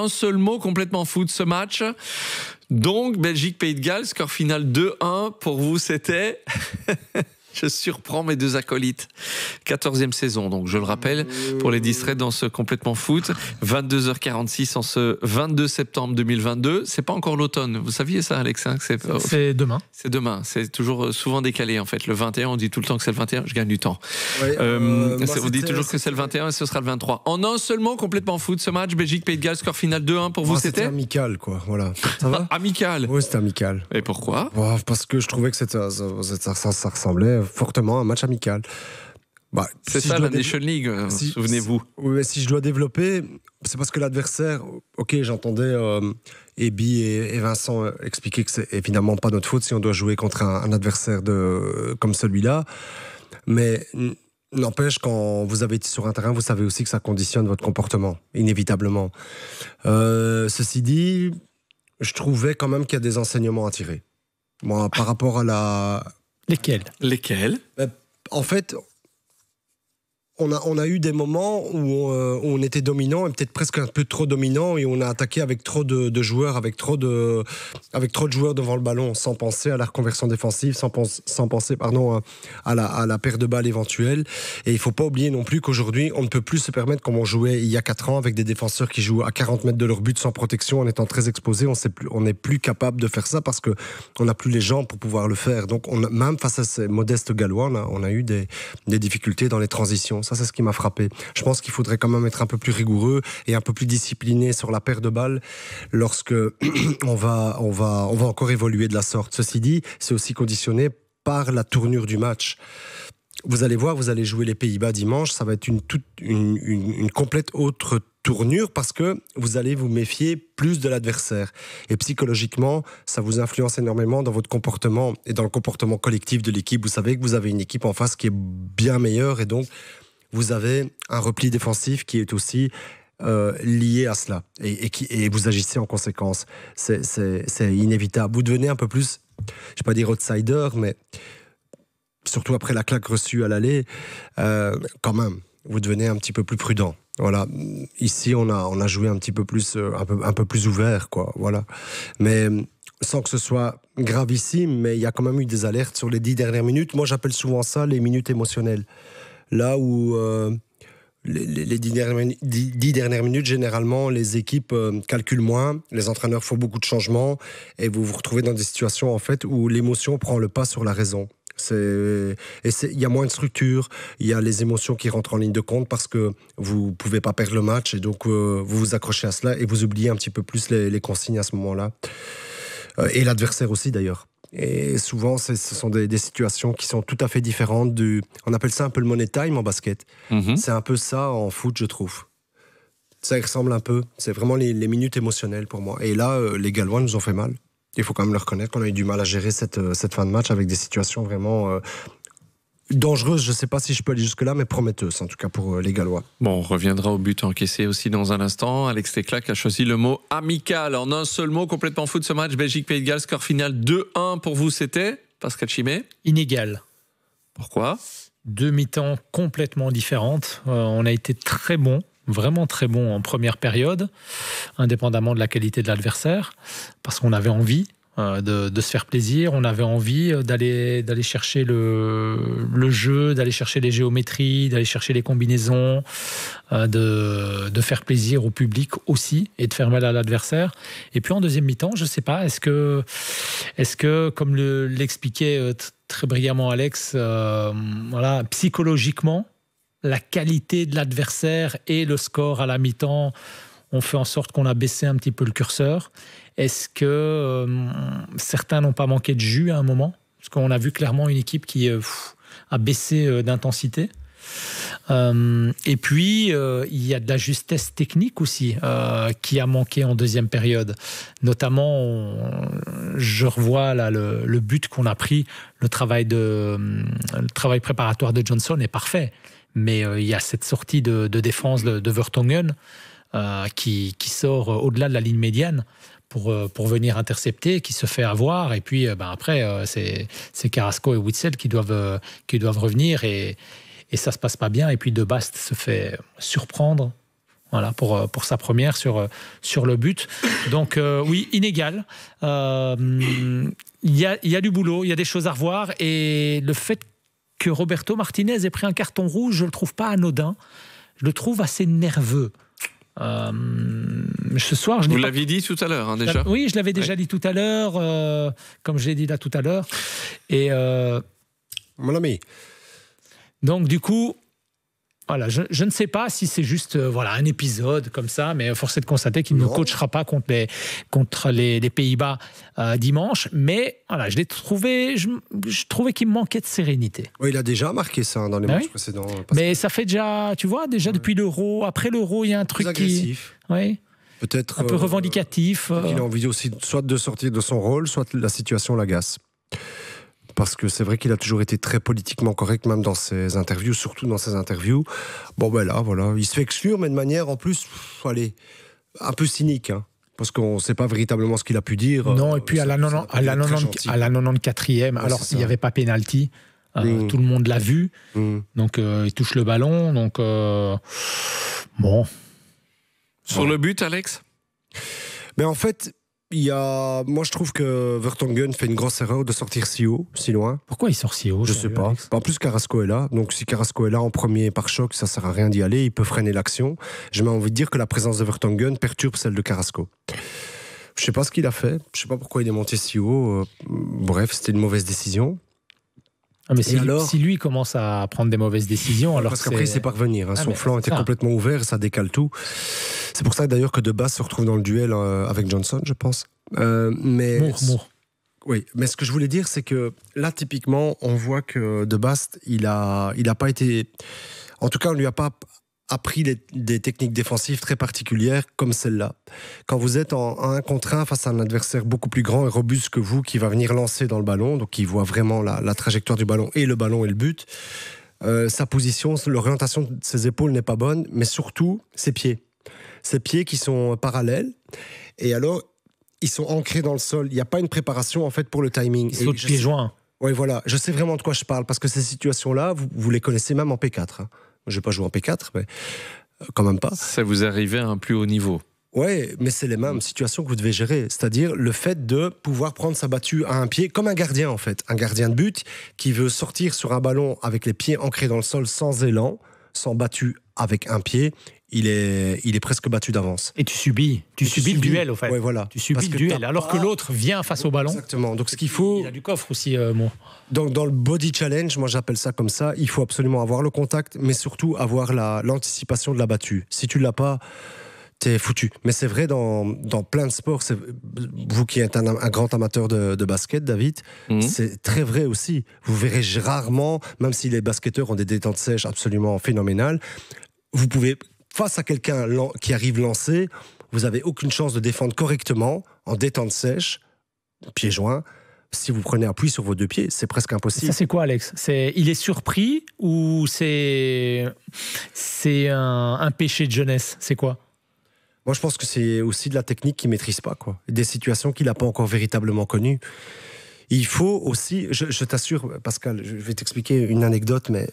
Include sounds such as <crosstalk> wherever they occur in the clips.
Un seul mot complètement fou de ce match. Donc, Belgique-Pays de Galles, score final 2-1. Pour vous, c'était. <laughs> je surprends mes deux acolytes. 14e saison, donc je le rappelle, pour les distraits dans ce complètement foot. 22h46 en ce 22 septembre 2022. C'est pas encore l'automne. Vous saviez ça, Alex hein, euh, c'est... demain. C'est demain. C'est toujours euh, souvent décalé, en fait. Le 21, on dit tout le temps que c'est le 21. Je gagne du temps. euh, euh on dit toujours que c'est le 21 et ce sera le 23. En un seulement, complètement foot, ce match. Belgique, Pays de Galles, score final 2-1 pour vous, c'était, c'était amical, quoi. Voilà. Ça va <laughs> Amical. Oui, c'était amical. Et pourquoi Parce que je trouvais que ça, ça, ça ressemblait fortement un match amical. Bah, c'est ça la Nation League, euh, souvenez-vous. Si, oui, si je dois développer, c'est parce que l'adversaire, ok, j'entendais euh, Ebi et, Vincent euh, expliquer que c'est évidemment pas notre faute si on doit jouer contre un, adversaire de, comme celui-là. Mais n'empêche, quand vous avez été sur un terrain, vous savez aussi que ça conditionne votre comportement, inévitablement. ceci dit, je trouvais quand même qu'il y a des enseignements à tirer. Moi, par rapport à la, Lesquels Lesquels bah, En fait, on a, on a eu des moments euh, où on, était dominant et peut-être presque un peu trop dominant et on a attaqué avec trop de, joueurs, avec trop de, avec trop de joueurs devant le ballon, sans penser à la reconversion défensive, sans, sans penser pardon, à, la, à la paire de balles éventuelle. Et il faut pas oublier non plus qu'aujourd'hui, on ne peut plus se permettre, comme on jouait il y a 4 ans, avec des défenseurs qui jouent à 40 mètres de leur but sans protection, en étant très exposés, on n'est plus capable de faire ça parce que on n'a plus les gens pour pouvoir le faire. Donc même face à ces modestes Gallois, on a, on a eu des difficultés dans les transitions. Ça, c'est ce qui m'a frappé. Je pense qu'il faudrait quand même être un peu plus rigoureux et un peu plus discipliné sur la paire de balles lorsque <clears throat> on va, on va, on va encore évoluer de la sorte. Ceci dit, c'est aussi conditionné par la tournure du match. Vous allez voir, vous allez jouer les Pays-Bas dimanche, ça va être une, toute, une complète autre tournure parce que vous allez vous méfier plus de l'adversaire. Et psychologiquement, ça vous influence énormément dans votre comportement et dans le comportement collectif de l'équipe. Vous savez que vous avez une équipe en face qui est bien meilleure et donc vous avez un repli défensif qui est aussi euh, lié à cela et, qui, et vous agissez en conséquence. C'est inévitable. Vous devenez un peu plus, je ne vais pas dire outsider, mais surtout après la claque reçue à l'aller, euh, quand même, vous devenez un petit peu plus prudent. Voilà, ici on a on a joué un petit peu plus euh, un peu plus ouvert quoi, voilà. Mais sans que ce soit gravissime, mais il y a quand même eu des alertes sur les dix dernières minutes. Moi, j'appelle souvent ça les minutes émotionnelles. Là où euh, les, dix, dernières, minutes, généralement, les équipes euh, calculent moins, les entraîneurs font beaucoup de changements, et vous vous retrouvez dans des situations en fait où l'émotion prend le pas sur la raison. C'est il y a moins de structure, il y a les émotions qui rentrent en ligne de compte parce que vous ne pouvez pas perdre le match et donc euh, vous vous accrochez à cela et vous oubliez un petit peu plus les, consignes à ce moment-là et l'adversaire aussi d'ailleurs. Et souvent, ce sont des, situations qui sont tout à fait différentes du. On appelle ça un peu le money time en basket. Mhm. C'est un peu ça en foot, je trouve. Ça ressemble un peu. C'est vraiment les, minutes émotionnelles pour moi. Et là, euh, les Gallois nous ont fait mal. Il faut quand même le reconnaître qu'on a eu du mal à gérer cette, euh, cette fin de match avec des situations vraiment euh, dangereuse, je ne sais pas si je peux aller jusque-là, mais prometteuse, en tout cas pour euh, les Gallois. Bon, on reviendra au but encaissé aussi dans un instant. Alex Teclac a choisi le mot amical. En un seul mot, complètement fou de ce match, Belgique-Pays de Galles, score final 2-1 pour vous, c'était Pascal Chimé Inégal. Pourquoi Deux mi-temps complètement différentes. Euh, on a été très bon, vraiment très bon en première période, indépendamment de la qualité de l'adversaire, parce qu'on avait envie, euh, de, se faire plaisir. On avait envie euh, d'aller d'aller chercher le, jeu, d'aller chercher les géométries, d'aller chercher les combinaisons, euh, de, faire plaisir au public aussi et de faire mal à l'adversaire. Et puis en deuxième mi-temps, je sais pas, est-ce que est-ce que comme l'expliquait très brillamment Alex, voilà, psychologiquement, la qualité de l'adversaire et le score à la mi-temps on fait en sorte qu'on a baissé un petit peu le curseur. Est-ce que euh, certains n'ont pas manqué de jus à un moment Parce qu'on a vu clairement une équipe qui euh, a baissé euh, d'intensité. et puis, il y a de la justesse technique aussi qui a manqué en deuxième période. Notamment, je revois là le, but qu'on a pris. Le travail, de, travail préparatoire de Johnson est parfait. Mais il y a cette sortie de, défense de, de Vertonghen euh, qui, sort au-delà de la ligne médiane pour, euh, pour venir intercepter, qui se fait avoir. Et puis euh, ben après, c'est, Carrasco et Witzel qui doivent, qui doivent revenir et, et ça se passe pas bien. Et puis De Bast se fait surprendre voilà, pour, pour sa première sur, sur le but. Donc oui, inégal. Il y, a, y, a, du boulot, il y a des choses à revoir. Et le fait que Roberto Martinez ait pris un carton rouge, je ne le trouve pas anodin. Je le trouve assez nerveux. Euh, ce soir, je vous l'aviez dit tout à l'heure hein, déjà. Oui, je l'avais déjà dit tout à l'heure, euh, comme je l'ai dit là tout à l'heure. Et euh, mon ami. Donc du coup, voilà, je, ne sais pas si c'est juste euh, voilà un épisode comme ça, mais force est de constater qu'il ne coachera pas contre les, contre les, Pays-Bas euh, dimanche. Mais voilà, je l'ai trouvé, je, trouvais qu'il manquait de sérénité. il a déjà marqué ça hein, dans les bah matchs précédents. Euh, mais ça fait déjà, tu vois, déjà depuis l'Euro, après l'Euro, il y a un truc qui, oui, peut-être un peu revendicatif. il a envie aussi soit de sortir de son rôle, soit la situation l'agace parce que c'est vrai qu'il a toujours été très politiquement correct, même dans ses interviews, surtout dans ses interviews. Bon, ben là, voilà, il se fait exclure, mais de manière en plus, allez, un peu cynique. Hein, parce qu'on ne sait pas véritablement ce qu'il a pu dire. Non, euh, et puis à la, non, à la, 94e, alors il n'y avait pas pénalty. Euh, mm. Tout le monde l'a vu. Mm. Donc euh, il touche le ballon. Donc bon. Sur le but, Alex Mais en fait, il y a... Moi, je trouve que Vertonghen fait une grosse erreur de sortir si haut, si loin. Pourquoi il sort si haut Je sais pas. En plus, Carrasco est là. Donc, si Carrasco est là en premier par choc, ça sert à rien d'y aller. Il peut freiner l'action. J'ai envie de dire que la présence de Vertonghen perturbe celle de Carrasco. Je sais pas ce qu'il a fait. Je sais pas pourquoi il est monté si haut. Euh, bref, c'était une mauvaise décision. Ah, mais si, si, lui commence à prendre des mauvaises décisions, alors parce qu'après c'est parvenir. Hein, ah, son flanc était complètement ouvert, ça décale tout. C'est pour ça d'ailleurs que De Bast se retrouve dans le duel euh, avec Johnson, je pense. Euh, mais Oui, mais ce que je voulais dire, c'est que là, typiquement, on voit que De Bast, il n'a il a pas été. En tout cas, on lui a pas appris des, des, techniques défensives très particulières comme celle-là. Quand vous êtes en, 1 contre 1 face à un adversaire beaucoup plus grand et robuste que vous, qui va venir lancer dans le ballon, donc qui voit vraiment la, trajectoire du ballon et le ballon et le but, euh, sa position, l'orientation de ses épaules n'est pas bonne, mais surtout ses pieds. Ses pieds qui sont parallèles. Et alors, ils sont ancrés dans le sol. Il n'y a pas une préparation en fait pour le timing. Ils sautent pieds joints. Oui, voilà. Je sais vraiment de quoi je parle parce que ces situations-là, vous, vous les connaissez même en P4. Je ne vais pas jouer en P4, mais euh, quand même pas. Ça vous arrivait à un plus haut niveau oui, mais c'est les mêmes situations que vous devez gérer. C'est-à-dire le fait de pouvoir prendre sa battue à un pied, comme un gardien en fait. Un gardien de but qui veut sortir sur un ballon avec les pieds ancrés dans le sol sans élan, sont battu avec un pied, il est, il est presque battu d'avance. Et tu subis, tu, subis, le duel au fait. voilà. Tu subis le duel, alors que l'autre vient face au ballon. Exactement. Donc ce qu'il faut. Il a du coffre aussi, euh, Donc dans le body challenge, moi j'appelle ça comme ça. Il faut absolument avoir le contact, mais surtout avoir l'anticipation de la battue. Si tu l'as pas t'es foutu. Mais c'est vrai dans, dans, plein de sports. Vous qui êtes un, grand amateur de, basket, David, mhm. c'est très vrai aussi. Vous verrez rarement, même si les basketteurs ont des détentes sèches absolument phénoménales, vous pouvez, face à quelqu'un qui arrive lancé, vous n'avez aucune chance de défendre correctement en détente sèche, pieds joints si vous prenez appui sur vos deux pieds, c'est presque impossible. Ça, c'est quoi, Alex C'est Il est surpris ou c'est c'est un, péché de jeunesse C'est quoi moi, je pense que c'est aussi de la technique qu'il maîtrise pas, quoi. Des situations qu'il n'a pas encore véritablement connues. Il faut aussi, je, t'assure, Pascal, je vais t'expliquer une anecdote, mais.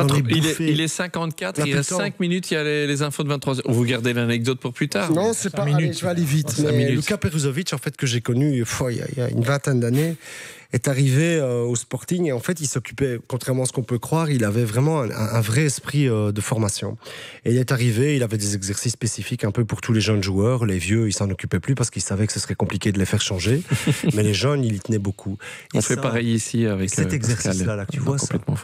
il, est, 54, il a 5 minutes, il y a les, infos de 23h. Vous gardez l'anecdote pour plus tard Non, c'est pas. Allez, tu vas aller vite. Lucas Peruzovic, en fait, que j'ai connu il y a une vingtaine d'années, est arrivé euh, au Sporting et en fait, il s'occupait, contrairement à ce qu'on peut croire, il avait vraiment un, vrai esprit euh, de formation. Et il est arrivé, il avait des exercices spécifiques un peu pour tous les jeunes joueurs. Les vieux, ils s'en occupaient plus parce qu'ils savaient que ce serait compliqué de les faire changer. <laughs> mais les jeunes, il y tenait beaucoup. On fait pareil ici avec cet euh, exercice-là. Là, tu vois,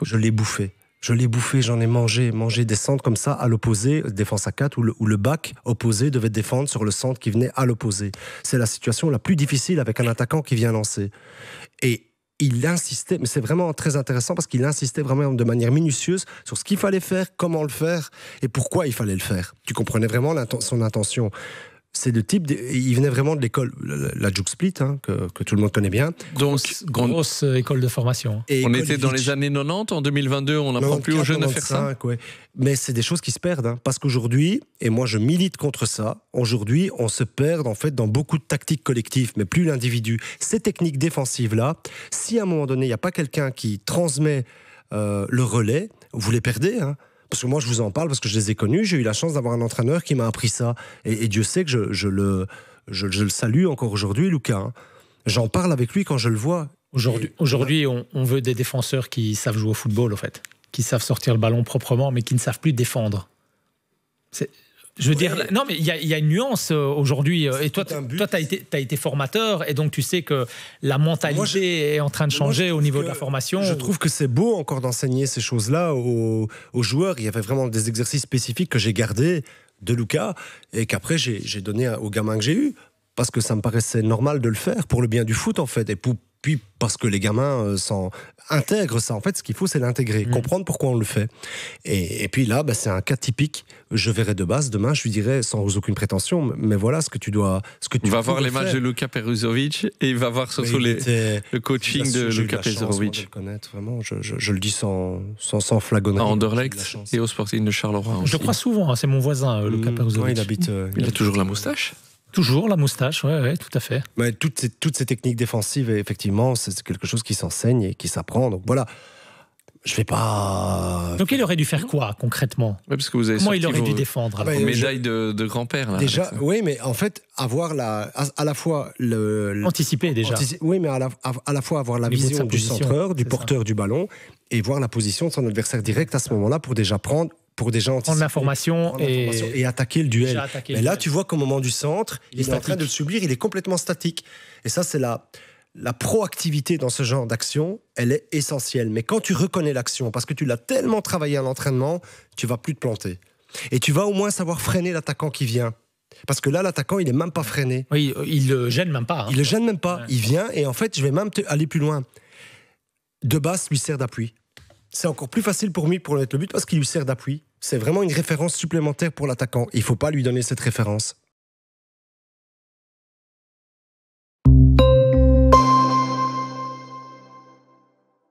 je l'ai bouffé. Je l'ai bouffé, j'en ai mangé, mangé des centres comme ça à l'opposé, défense à 4, où le, où le bac opposé devait défendre sur le centre qui venait à l'opposé. C'est la situation la plus difficile avec un attaquant qui vient lancer. Et il insistait, mais c'est vraiment très intéressant parce qu'il insistait vraiment de manière minutieuse sur ce qu'il fallait faire, comment le faire et pourquoi il fallait le faire. Tu comprenais vraiment son intention c'est le type. il venait vraiment de l'école, la Juke Split, hein, que, tout le monde connaît bien. Donc, grosse euh, école de formation. on était dans les années 90. En 2022, on n'apprend plus aux jeunes à faire ça. Mais c'est des choses qui se perdent. Hein, parce qu'aujourd'hui, et moi je milite contre ça, aujourd'hui, on se perd en fait dans beaucoup de tactiques collectives, mais plus l'individu. Ces techniques défensives-là, si à un moment donné, il n'y a pas quelqu'un qui transmet euh, le relais, vous les perdez. Hein. Parce que moi, je vous en parle parce que je les ai connus. J'ai eu la chance d'avoir un entraîneur qui m'a appris ça. Et, Dieu sait que je, le, je, le salue encore aujourd'hui, Lucas. Hein. J'en parle avec lui quand je le vois. Aujourd'hui, aujourd'hui on, on, veut des défenseurs qui savent jouer au football, en fait. Qui savent sortir le ballon proprement, mais qui ne savent plus défendre. C'est, je veux dire, non, mais il y, a une nuance euh, aujourd'hui. Euh, et toi, tu as été, formateur, et donc tu sais que la mentalité est en train de changer au niveau de la formation. Je trouve que c'est beau encore d'enseigner ces choses-là aux, joueurs. Il y avait vraiment des exercices spécifiques que j'ai gardés de Lucas et qu'après j'ai donné aux gamins que j'ai eus. Parce que ça me paraissait normal de le faire pour le bien du foot en fait et pour, puis parce que les gamins euh, intègrent ça. En fait, ce qu'il faut, c'est l'intégrer, mm. comprendre pourquoi on le fait. Et, puis là, bah, c'est un cas typique. Je verrai de base demain, je lui dirai sans aucune prétention, mais voilà ce que tu dois. Ce que tu vas va voir les matchs de Luka Peruzovic et il va voir surtout le coaching de Luka Peruzovic. je, le dis sans, sans, sans À Anderlecht et au Sporting de Charleroi. Je crois souvent, hein, c'est mon voisin, euh, Luka mm. Peruzovic. il habite. Euh, il, a toujours la moustache. Toujours la moustache, oui, ouais, tout à fait. Mais toutes, ces, techniques défensives, effectivement, c'est quelque chose qui s'enseigne et qui s'apprend. Donc voilà, je ne vais pas. Donc il aurait dû faire quoi concrètement ouais, parce que vous avez Comment il aurait dû défendre Une ah, Médaille de, grand-père. Déjà, oui, mais en fait, avoir la, à, la fois le, anticiper déjà. Oui, mais à la, à, fois avoir la vision du centreur, du porteur du ballon et voir la position de son adversaire direct à ce moment-là pour déjà prendre pour des gens. Prendre de et... et... attaquer le duel. Mais là, tu vois qu'au moment du centre, il, est, en train de le subir, il est complètement statique. Et ça, c'est la, la proactivité dans ce genre d'action, elle est essentielle. Mais quand tu reconnais l'action, parce que tu l'as tellement travaillé à l'entraînement, tu vas plus te planter. Et tu vas au moins savoir freiner l'attaquant qui vient. Parce que là, l'attaquant, il n'est même pas freiné. Oui, il le gêne même pas. Hein. Il le gêne même pas. Il vient et en fait, je vais même aller plus loin. De base, lui sert d'appui. C'est encore plus facile pour lui pour mettre le but parce qu'il lui sert d'appui. C'est vraiment une référence supplémentaire pour l'attaquant. Il ne faut pas lui donner cette référence.